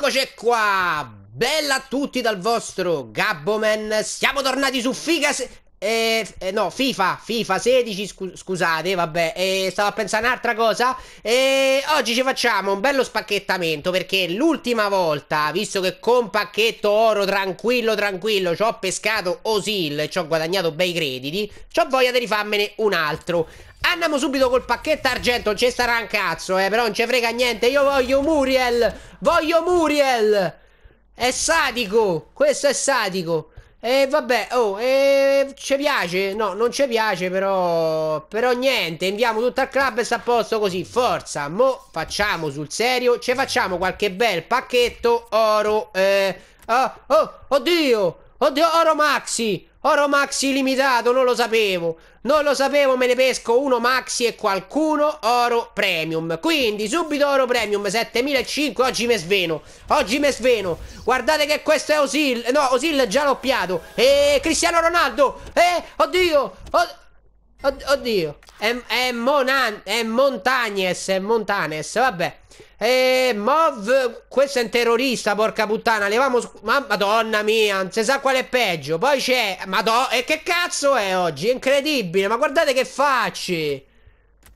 Eccoci qua! Bella a tutti dal vostro Gabboman! Siamo tornati su Figas eh, eh, no, FIFA, FIFA 16, scu scusate, vabbè, eh, stavo a pensare un'altra cosa. E oggi ci facciamo un bello spacchettamento perché l'ultima volta, visto che con pacchetto oro tranquillo, tranquillo, ci ho pescato Osil e ci ho guadagnato bei crediti, ho voglia di rifarmene un altro. Andiamo subito col pacchetto argento, non ci starà un cazzo, eh, però non ci frega niente, io voglio Muriel, voglio Muriel. È sadico, questo è sadico. E eh, vabbè, oh, e eh, ci piace? No, non ci piace però... Però niente, inviamo tutto al club e sta a posto così, forza. Mo facciamo sul serio, ci facciamo qualche bel pacchetto oro. Eh, oh, oh, oddio, oddio, oro maxi. Oro maxi limitato, non lo sapevo. Non lo sapevo, me ne pesco uno maxi e qualcuno oro premium. Quindi subito oro premium 7.500, oggi me sveno. Oggi me sveno. Guardate che questo è Osil. No, Osil già l'ho piato. E eh, Cristiano Ronaldo. Eh, oddio. Oddio. Od oddio. È, è, è Montagnes, è Montanes, vabbè. E Mov, questo è un terrorista, porca puttana. Levamo. Ma, madonna mia, non si sa qual è peggio. Poi c'è. Madonna. E che cazzo è oggi? È incredibile. Ma guardate che facce.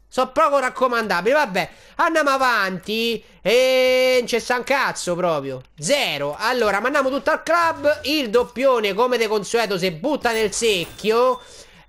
Sono proprio raccomandabili. Vabbè, andiamo avanti. E non c'è san cazzo proprio. Zero. Allora, mandiamo tutto al club. Il doppione, come di consueto, si butta nel secchio.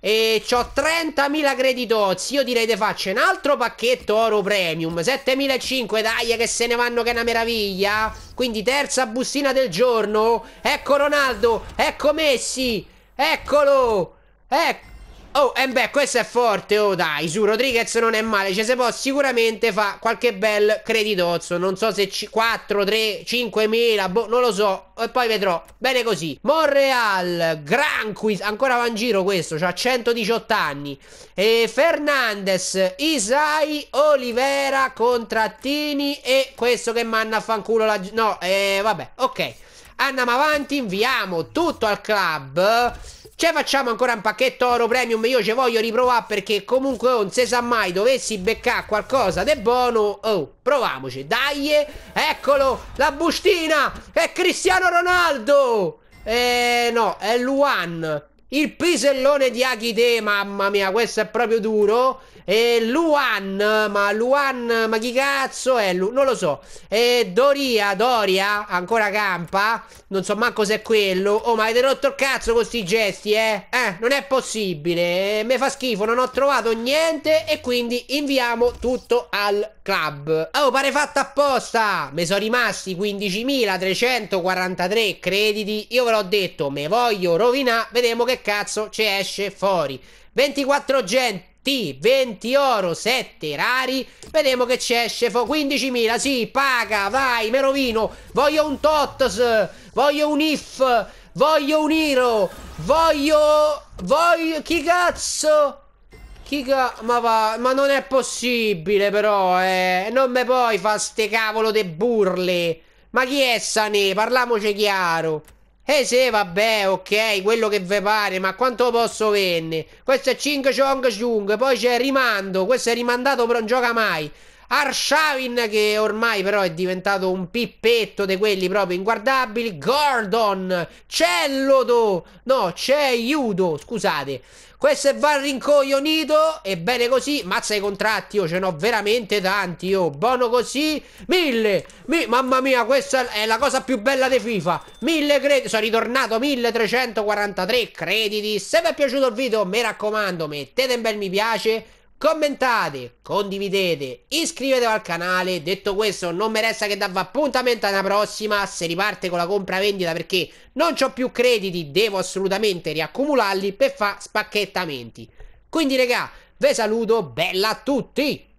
E ho 30.000 creditozzi. Io direi di faccio un altro pacchetto oro premium. 7.500, dai, che se ne vanno che è una meraviglia. Quindi terza bustina del giorno. Ecco Ronaldo, ecco Messi, eccolo, ecco. Oh, e eh beh, questo è forte, oh dai, su Rodriguez non è male, cioè se può sicuramente fa qualche bel creditozzo, non so se 4, 3, 5 mila, boh, non lo so, e poi vedrò, bene così. Monreal, Granquist, ancora va in giro questo, cioè ha 118 anni, e Fernandez, Isai, Olivera, Contrattini e questo che manna a fanculo la... no, eh, vabbè, ok. Andiamo avanti, inviamo tutto al club... Ce cioè, facciamo ancora un pacchetto oro premium Io ce voglio riprovare perché comunque oh, Non si sa mai dovessi beccare qualcosa De buono Oh Proviamoci Dai Eccolo La bustina È Cristiano Ronaldo Eh no È Luan il pisellone di Aghide, mamma mia, questo è proprio duro. E Luan, ma Luan, ma chi cazzo è? Lu non lo so. E Doria, Doria, ancora campa. Non so manco se è quello. Oh, ma avete rotto il cazzo con questi gesti, eh? Eh, non è possibile. Eh, mi fa schifo, non ho trovato niente. E quindi inviamo tutto al Club. Oh, pare fatta apposta! Mi sono rimasti 15.343 crediti. Io ve l'ho detto, me voglio rovinare. Vediamo che cazzo ci esce fuori. 24 gente. 20 oro, 7 rari. Vediamo che c'è, scefo. 15.000, sì, paga, vai, me rovino. Voglio un TOTS, voglio un IF, voglio un IRO, voglio... Voglio... Chi cazzo? Chica, ma va, ma non è possibile però, eh. Non me puoi fa ste cavolo de burle. Ma chi è Sané? Parliamoci chiaro. Eh sì, vabbè, ok, quello che ve pare, ma quanto posso venne? Questo è Ching Chong Chung, poi c'è rimando, questo è rimandato però non gioca mai. Arshavin che ormai però è diventato un pippetto di quelli proprio inguardabili. Gordon, Cellodo, no, c'è Judo, scusate. Questo è va rincoglionito e bene così, mazza i contratti, io ce n'ho veramente tanti, io, oh, buono così, mille, mi, mamma mia, questa è la cosa più bella di FIFA, mille crediti, sono ritornato, 1343 crediti, se vi è piaciuto il video mi raccomando mettete un bel mi piace, commentate, condividete, iscrivetevi al canale. Detto questo, non mi resta che darvi appuntamento alla prossima. Se riparte con la compravendita perché non ho più crediti, devo assolutamente riaccumularli per fare spacchettamenti. Quindi, regà, vi saluto, bella a tutti!